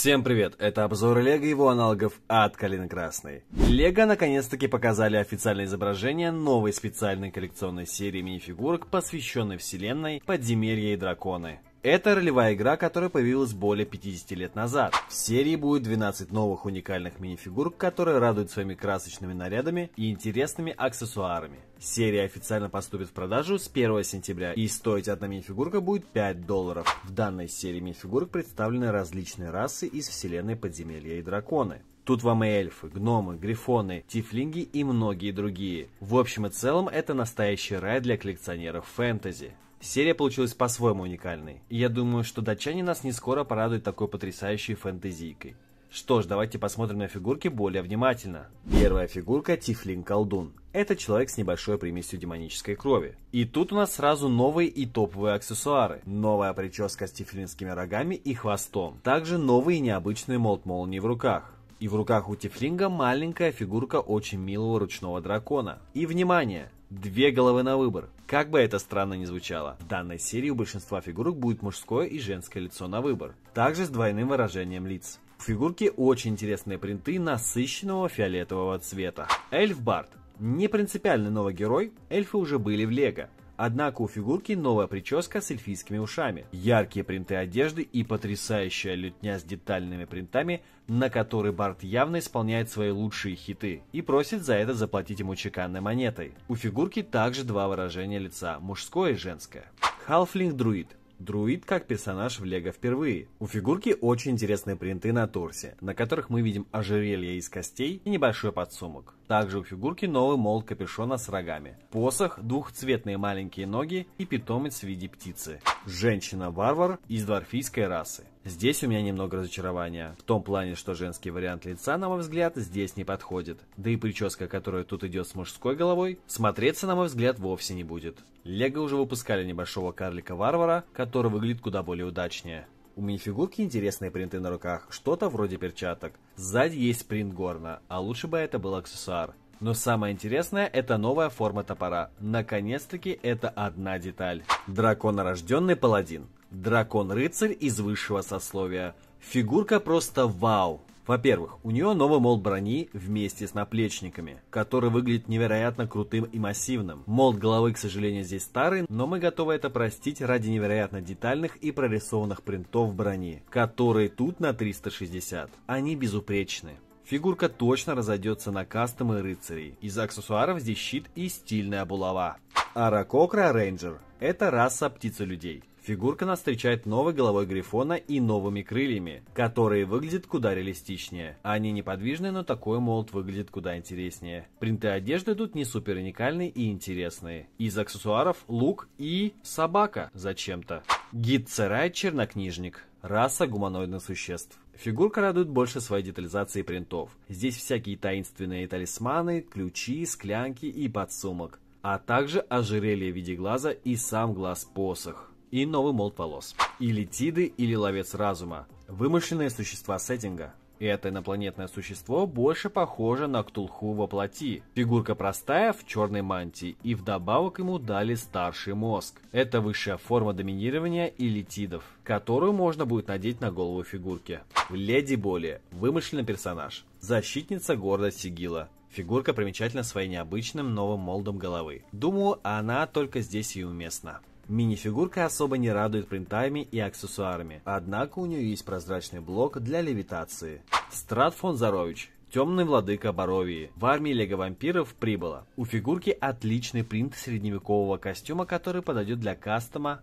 Всем привет, это обзор Лего и его аналогов от Калины Красной. Лего наконец-таки показали официальное изображение новой специальной коллекционной серии мини-фигурок, посвященной вселенной Подземелья и Драконы. Это ролевая игра, которая появилась более 50 лет назад. В серии будет 12 новых уникальных минифигур, которые радуют своими красочными нарядами и интересными аксессуарами. Серия официально поступит в продажу с 1 сентября, и стоить одна минифигурка будет 5 долларов. В данной серии минифигурок представлены различные расы из вселенной подземелья и драконы. Тут вам и эльфы, гномы, грифоны, тифлинги и многие другие. В общем и целом, это настоящий рай для коллекционеров фэнтези. Серия получилась по-своему уникальной, и я думаю, что датчане нас не скоро порадуют такой потрясающей фэнтезийкой. Что ж, давайте посмотрим на фигурки более внимательно. Первая фигурка – Тифлин-колдун. Это человек с небольшой примесью демонической крови. И тут у нас сразу новые и топовые аксессуары. Новая прическа с тифлинскими рогами и хвостом. Также новые и необычные молот-молнии в руках. И в руках у Тифлинга маленькая фигурка очень милого ручного дракона. И внимание! Две головы на выбор. Как бы это странно ни звучало, в данной серии у большинства фигурок будет мужское и женское лицо на выбор, также с двойным выражением лиц. У фигурки очень интересные принты насыщенного фиолетового цвета. Эльф Барт. Не принципиальный новый герой, эльфы уже были в Лего, Однако у фигурки новая прическа с эльфийскими ушами, яркие принты одежды и потрясающая лютня с детальными принтами, на которой Барт явно исполняет свои лучшие хиты и просит за это заплатить ему чеканной монетой. У фигурки также два выражения лица – мужское и женское. Халфлинг друид Друид как персонаж в Лего впервые. У фигурки очень интересные принты на торсе, на которых мы видим ожерелье из костей и небольшой подсумок. Также у фигурки новый молд капюшона с рогами, посох, двухцветные маленькие ноги и питомец в виде птицы. Женщина-варвар из дворфийской расы. Здесь у меня немного разочарования. В том плане, что женский вариант лица, на мой взгляд, здесь не подходит. Да и прическа, которая тут идет с мужской головой, смотреться, на мой взгляд, вовсе не будет. Лего уже выпускали небольшого карлика-варвара, который выглядит куда более удачнее. У мини-фигурки интересные принты на руках, что-то вроде перчаток. Сзади есть принт горна, а лучше бы это был аксессуар. Но самое интересное – это новая форма топора. Наконец-таки это одна деталь. Драконорожденный паладин. Дракон-рыцарь из высшего сословия. Фигурка просто вау. Во-первых, у нее новый молд брони вместе с наплечниками, который выглядит невероятно крутым и массивным. Молд головы, к сожалению, здесь старый, но мы готовы это простить ради невероятно детальных и прорисованных принтов брони, которые тут на 360. Они безупречны. Фигурка точно разойдется на кастомы рыцарей. Из аксессуаров здесь щит и стильная булава. Аракокра Рейнджер – это раса птицы людей. Фигурка нас встречает новой головой грифона и новыми крыльями, которые выглядят куда реалистичнее. Они неподвижны, но такой молот выглядит куда интереснее. Принты одежды тут не супер уникальные и интересные. Из аксессуаров лук и собака зачем-то. Гид Церай чернокнижник. Раса гуманоидных существ. Фигурка радует больше своей детализации принтов. Здесь всякие таинственные талисманы, ключи, склянки и подсумок. А также ожерелье в виде глаза и сам глаз-посох и новый молд волос. Или Тиды, или Ловец Разума. Вымышленные существа сеттинга. И это инопланетное существо больше похоже на Ктулху во плоти. Фигурка простая, в черной мантии, и вдобавок ему дали старший мозг. Это высшая форма доминирования элитидов, которую можно будет надеть на голову фигурки. Леди Боли – вымышленный персонаж. Защитница города Сигила. Фигурка примечательна своим необычным новым молдом головы. Думаю, она только здесь и уместна. Мини-фигурка особо не радует принтами и аксессуарами, однако у нее есть прозрачный блок для левитации. Страт фон Зарович темный владыка Боровии. В армии лего-вампиров прибыла. У фигурки отличный принт средневекового костюма, который подойдет для кастома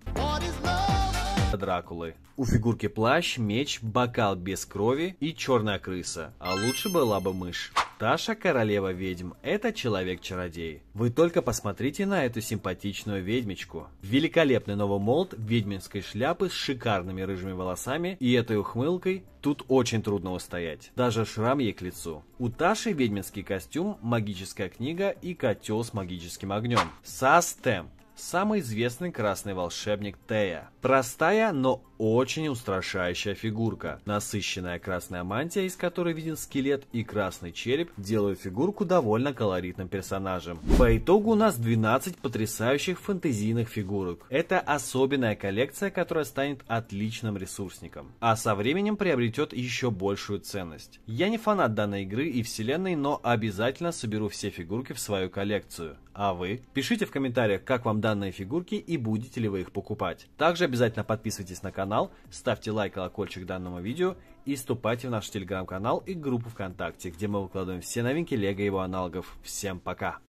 Дракулы. У фигурки плащ, меч, бокал без крови и черная крыса. А лучше была бы мышь. Таша, королева ведьм, это человек-чародей. Вы только посмотрите на эту симпатичную ведьмичку. Великолепный новомолд ведьминской шляпы с шикарными рыжими волосами и этой ухмылкой тут очень трудно устоять. Даже шрам ей к лицу. У Таши ведьминский костюм, магическая книга и котел с магическим огнем. Састем. Самый известный красный волшебник Тея. Простая, но очень устрашающая фигурка. Насыщенная красная мантия, из которой виден скелет и красный череп, делают фигурку довольно колоритным персонажем. По итогу у нас 12 потрясающих фэнтезийных фигурок. Это особенная коллекция, которая станет отличным ресурсником, а со временем приобретет еще большую ценность. Я не фанат данной игры и вселенной, но обязательно соберу все фигурки в свою коллекцию. А вы? Пишите в комментариях, как вам данные фигурки и будете ли вы их покупать. Также обязательно Обязательно подписывайтесь на канал, ставьте лайк, колокольчик данному видео и вступайте в наш телеграм-канал и группу ВКонтакте, где мы выкладываем все новинки Лего и его аналогов. Всем пока!